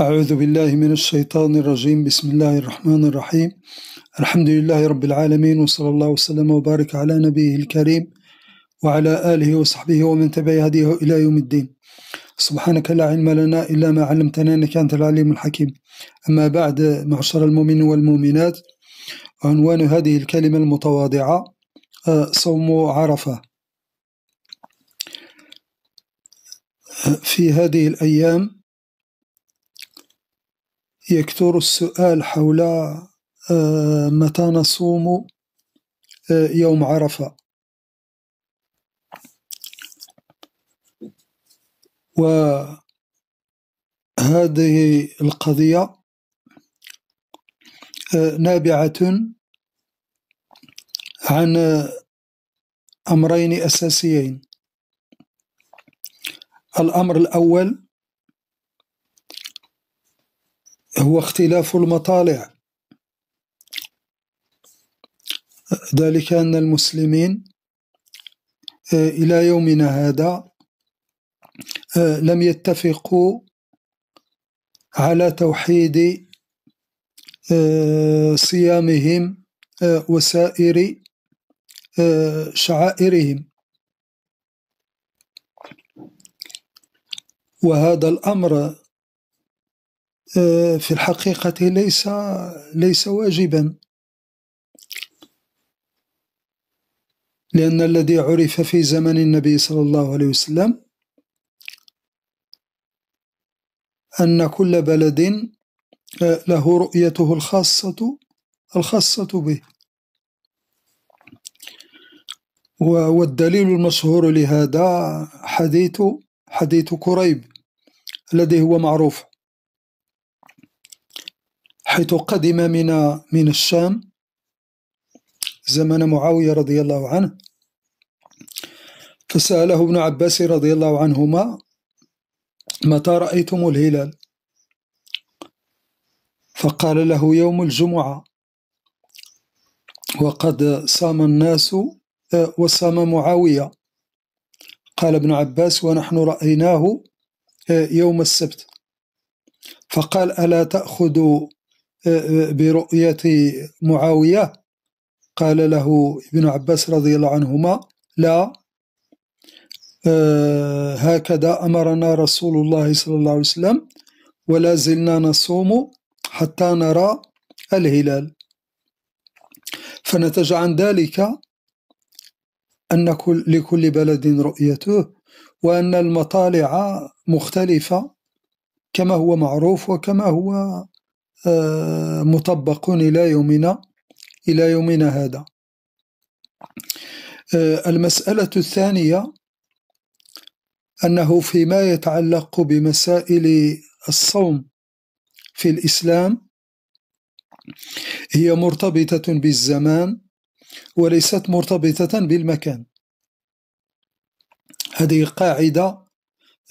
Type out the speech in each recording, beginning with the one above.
أعوذ بالله من الشيطان الرجيم بسم الله الرحمن الرحيم الحمد لله رب العالمين وصلى الله وسلم وبارك على نبيه الكريم وعلى آله وصحبه ومن تبع هديه إلى يوم الدين سبحانك لا علم لنا إلا ما علمتنا إنك أنت العليم الحكيم أما بعد معشر المؤمنين والمؤمنات عنوان هذه الكلمة المتواضعة آه، صوم عرفة آه، في هذه الأيام يكثر السؤال حول آه، متى نصوم آه، يوم عرفة وهذه القضية آه، نابعة عن أمرين أساسيين الأمر الأول هو اختلاف المطالع ذلك أن المسلمين آه، إلى يومنا هذا آه، لم يتفقوا على توحيد آه، صيامهم وسائر شعائرهم وهذا الأمر آه، في الحقيقة ليس ليس واجبا لأن الذي عرف في زمن النبي صلى الله عليه وسلم أن كل بلد آه، له رؤيته الخاصة الخاصة به والدليل المشهور لهذا حديث حديث كريب الذي هو معروف حيث قدم من من الشام زمن معاوية رضي الله عنه فسأله ابن عباس رضي الله عنهما متى رأيتم الهلال فقال له يوم الجمعة وقد صام الناس آه، وصام معاوية قال ابن عباس ونحن رأيناه آه، يوم السبت فقال ألا تأخذ أه، أه، برؤية معاوية قال له ابن عباس رضي الله عنهما لا أه، هكذا أمرنا رسول الله صلى الله عليه وسلم ولا زلنا نصوم حتى نرى الهلال فنتج عن ذلك أن لكل بلد رؤيته وأن المطالع مختلفة كما هو معروف وكما هو آه، مطبق إلى يومنا إلى يومنا هذا آه، المسألة الثانية أنه فيما يتعلق بمسائل الصوم في الإسلام هي مرتبطة بالزمان وليست مرتبطة بالمكان هذه قاعدة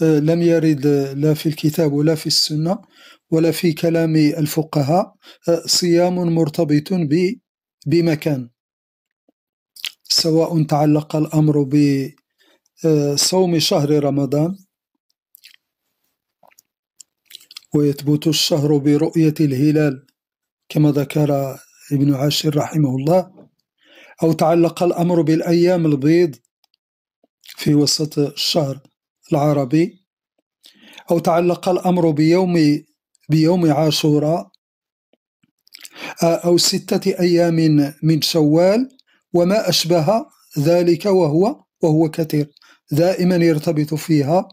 آه، لم يرد آه، لا في الكتاب ولا في السنة ولا في كلام الفقهاء آه، صيام مرتبط بمكان سواء تعلق الأمر بصوم شهر رمضان ويثبت الشهر برؤية الهلال كما ذكر ابن عاشر رحمه الله أو تعلق الأمر بالأيام البيض في وسط الشهر العربي أو تعلق الأمر بيوم بيوم عاشوراء آه، أو ستة أيام من شوال وما أشبه ذلك وهو وهو كثير دائما يرتبط فيها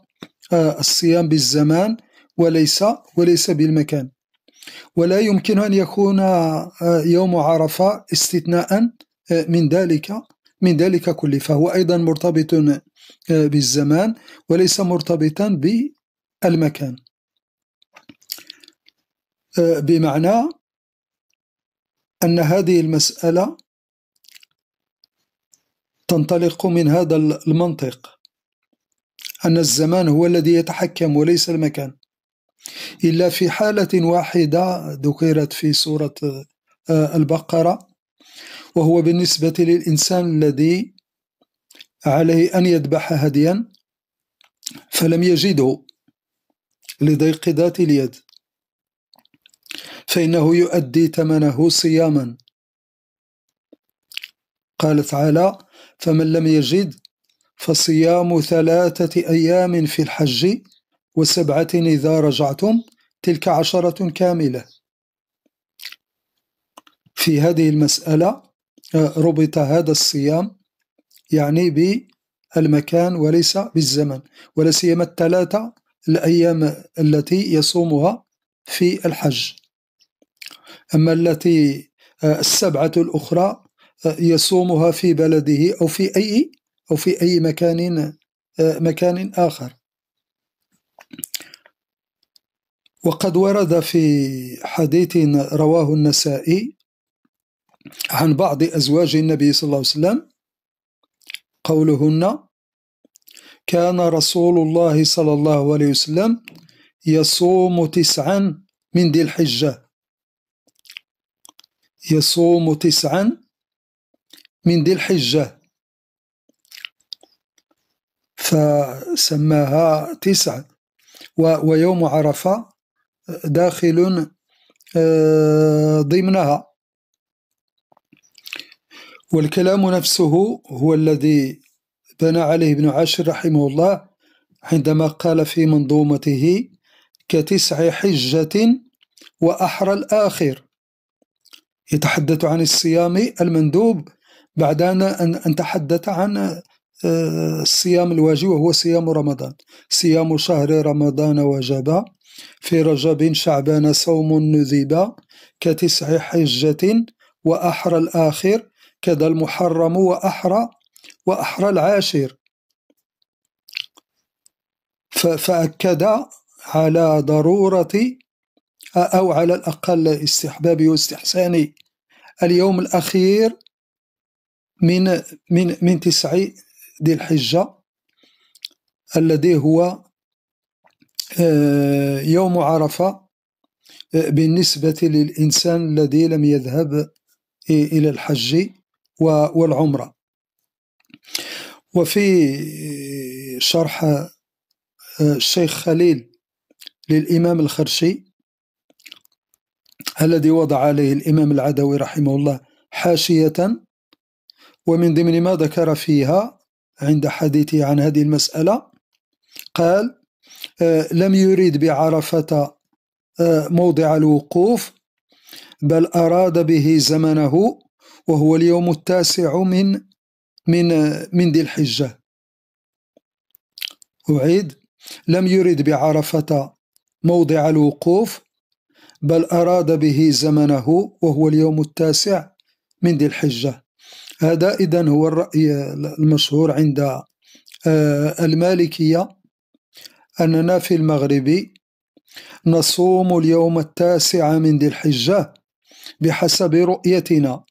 آه، الصيام بالزمان وليس وليس بالمكان ولا يمكن أن يكون آه، يوم عرفة استثناء من ذلك من ذلك كله فهو أيضا مرتبط آه، بالزمان وليس مرتبطا بالمكان آه، بمعنى أن هذه المسألة تنطلق من هذا المنطق أن الزمان هو الذي يتحكم وليس المكان إلا في حالة واحدة ذكرت في سورة آه، البقرة وهو بالنسبة للإنسان الذي عليه أن يذبح هديا فلم يجده لضيق ذات اليد فإنه يؤدي ثمنه صياما قال تعالى فمن لم يجد فصيام ثلاثة أيام في الحج وسبعة إذا رجعتم تلك عشرة كاملة في هذه المسألة ربط هذا الصيام يعني بالمكان وليس بالزمن ولا سيما الثلاثة الأيام التي يصومها في الحج أما التي آه، السبعة الأخرى آه، يصومها في بلده أو في أي أو في أي مكان آه، مكان آخر وقد ورد في حديث رواه النسائي عن بعض أزواج النبي صلى الله عليه وسلم قولهن كان رسول الله صلى الله عليه وسلم يصوم تسعا من ذي الحجة يصوم تسعا من ذي الحجة فسماها تسعة ويوم عرفة داخل آه، ضمنها والكلام نفسه هو الذي بنى عليه ابن عاشر رحمه الله عندما قال في منظومته كتسع حجة وأحرى الآخر يتحدث عن الصيام المندوب بعد أن تحدث عن آه، الصيام الواجب وهو صيام رمضان صيام شهر رمضان وجب في رجب شعبان صوم نذب كتسع حجة وأحرى الآخر كذا المحرم وأحرى وأحرى العاشر فأكد على ضرورة أو على الأقل استحبابي واستحساني اليوم الأخير من من من تسع ذي الحجة الذي هو آه، يوم عرفة آه، بالنسبة للإنسان الذي لم يذهب إلى الحج والعمرة وفي شرح آه، الشيخ خليل للإمام الخرشي الذي وضع عليه الإمام العدوي رحمه الله حاشية ومن ضمن ما ذكر فيها عند حديثه عن هذه المسألة قال آه، لم يريد بعرفة آه، موضع الوقوف بل أراد به زمنه وهو اليوم التاسع من من من ذي الحجة أعيد لم يرد بعرفة موضع الوقوف بل أراد به زمنه وهو اليوم التاسع من ذي الحجة هذا إذن هو الرأي المشهور عند آه، المالكية أننا في المغرب نصوم اليوم التاسع من ذي الحجة بحسب رؤيتنا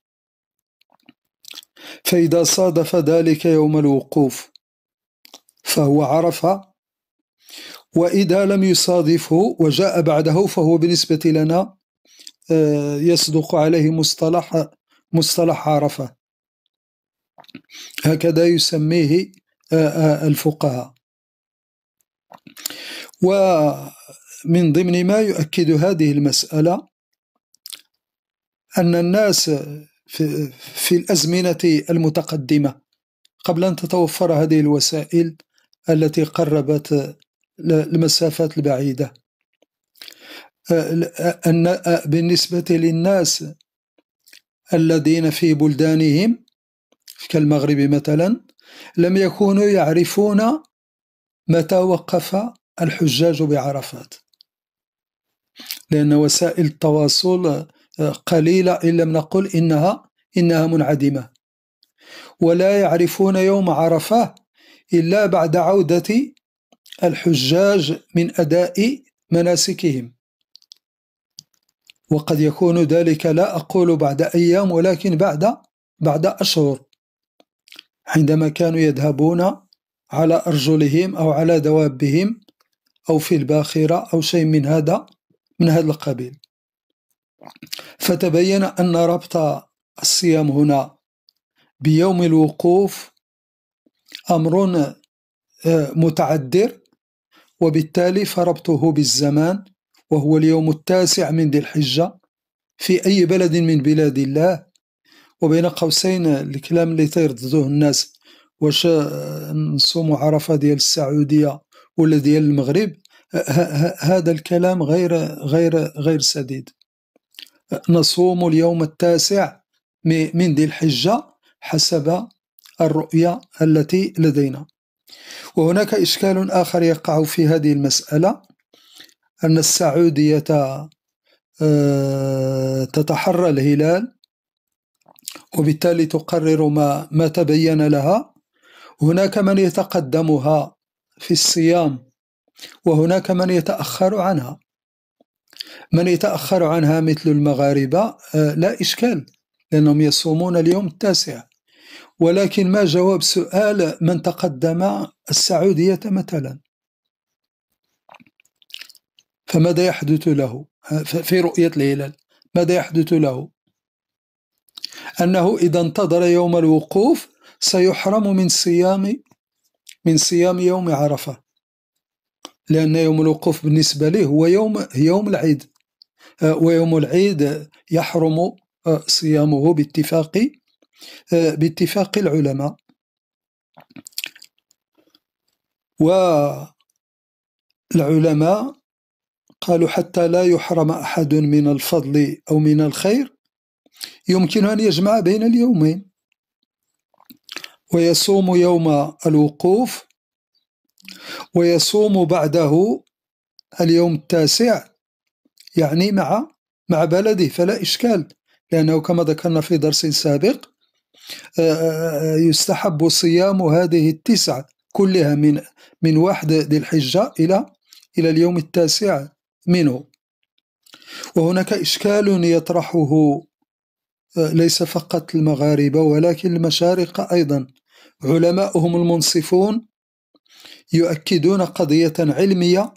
فإذا صادف ذلك يوم الوقوف فهو عرف وإذا لم يصادفه وجاء بعده فهو بالنسبة لنا آه، يصدق عليه مصطلح مصطلح عرفة هكذا يسميه آه، آه، الفقهاء ومن ضمن ما يؤكد هذه المسألة أن الناس في, في الأزمنة المتقدمة قبل أن تتوفر هذه الوسائل التي قربت المسافات البعيدة أن بالنسبة للناس الذين في بلدانهم كالمغرب مثلا لم يكونوا يعرفون متى وقف الحجاج بعرفات لأن وسائل التواصل قليلة إن لم نقل إنها إنها منعدمة ولا يعرفون يوم عرفة إلا بعد عودة الحجاج من أداء مناسكهم وقد يكون ذلك لا أقول بعد أيام ولكن بعد بعد أشهر عندما كانوا يذهبون على أرجلهم أو على دوابهم أو في الباخرة أو شيء من هذا من هذا القبيل فتبين أن ربط الصيام هنا بيوم الوقوف أمر آه، متعذر وبالتالي فربطه بالزمان وهو اليوم التاسع من ذي الحجة في أي بلد من بلاد الله وبين قوسين الكلام اللي تيرددوه الناس واش آه، نصوم عرفة ديال السعودية ولا ديال المغرب هذا الكلام غير غير غير سديد نصوم اليوم التاسع من ذي الحجة حسب الرؤية التي لدينا وهناك إشكال آخر يقع في هذه المسألة أن السعودية آه، تتحرى الهلال وبالتالي تقرر ما, ما تبين لها هناك من يتقدمها في الصيام وهناك من يتأخر عنها من يتأخر عنها مثل المغاربة آه، لا إشكال لأنهم يصومون اليوم التاسع ولكن ما جواب سؤال من تقدم السعودية مثلا فماذا يحدث له آه، في رؤية الهلال ماذا يحدث له أنه إذا انتظر يوم الوقوف سيحرم من صيام من صيام يوم عرفة لأن يوم الوقوف بالنسبة له هو يوم يوم العيد آه، ويوم العيد يحرم آه، صيامه باتفاق آه، باتفاق العلماء والعلماء قالوا حتى لا يحرم أحد من الفضل أو من الخير يمكن أن يجمع بين اليومين ويصوم يوم الوقوف ويصوم بعده اليوم التاسع يعني مع مع بلده فلا إشكال لأنه كما ذكرنا في درس سابق آه، آه، يستحب صيام هذه التسعة كلها من من واحد ذي الحجة إلى إلى اليوم التاسع منه وهناك إشكال يطرحه آه، ليس فقط المغاربة ولكن المشارقة أيضا علماؤهم المنصفون يؤكدون قضية علمية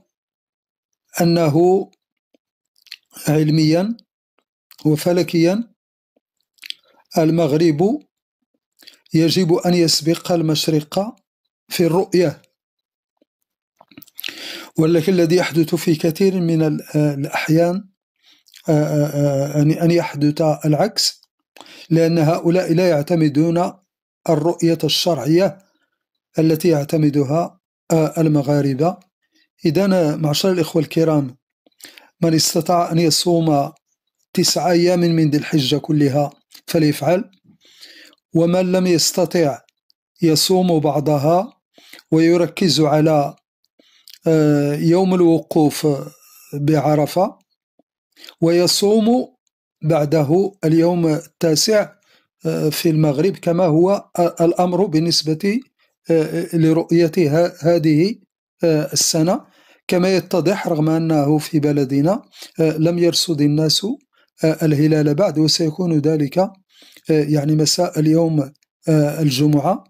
أنه علميا وفلكيا المغرب يجب أن يسبق المشرق في الرؤية ولكن الذي يحدث في كثير من الأحيان آه، آه، آه، أن يحدث العكس لأن هؤلاء لا يعتمدون الرؤية الشرعية التي يعتمدها المغاربة إذا معشر الإخوة الكرام من استطاع أن يصوم تسعة أيام من ذي الحجة كلها فليفعل ومن لم يستطع يصوم بعضها ويركز على آه، يوم الوقوف بعرفة ويصوم بعده اليوم التاسع آه، في المغرب كما هو آه، الأمر بالنسبة آه، آه، لرؤيتها هذه آه، السنة كما يتضح رغم أنه في بلدنا لم يرصد الناس الهلال بعد وسيكون ذلك يعني مساء اليوم الجمعة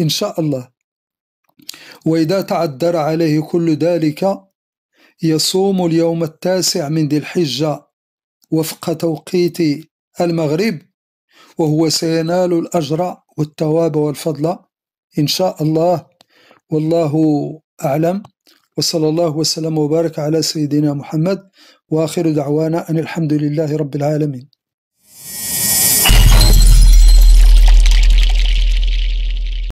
إن شاء الله وإذا تعذر عليه كل ذلك يصوم اليوم التاسع من ذي الحجة وفق توقيت المغرب وهو سينال الأجر والتواب والفضل إن شاء الله والله أعلم وصلى الله وسلم وبارك على سيدنا محمد وآخر دعوانا أن الحمد لله رب العالمين